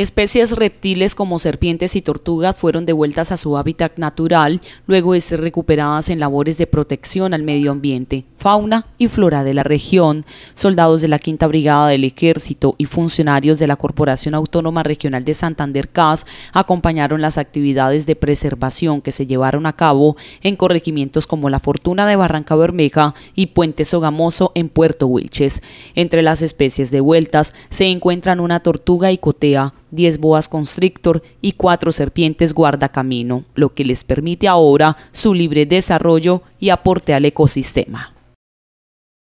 Especies reptiles como serpientes y tortugas fueron devueltas a su hábitat natural luego de ser recuperadas en labores de protección al medio ambiente, fauna y flora de la región. Soldados de la Quinta Brigada del Ejército y funcionarios de la Corporación Autónoma Regional de Santander CAS acompañaron las actividades de preservación que se llevaron a cabo en corregimientos como La Fortuna de Barranca Bermeja y Puente Sogamoso en Puerto Wilches. Entre las especies devueltas se encuentran una tortuga y cotea, 10 boas constrictor y 4 serpientes guardacamino, lo que les permite ahora su libre desarrollo y aporte al ecosistema.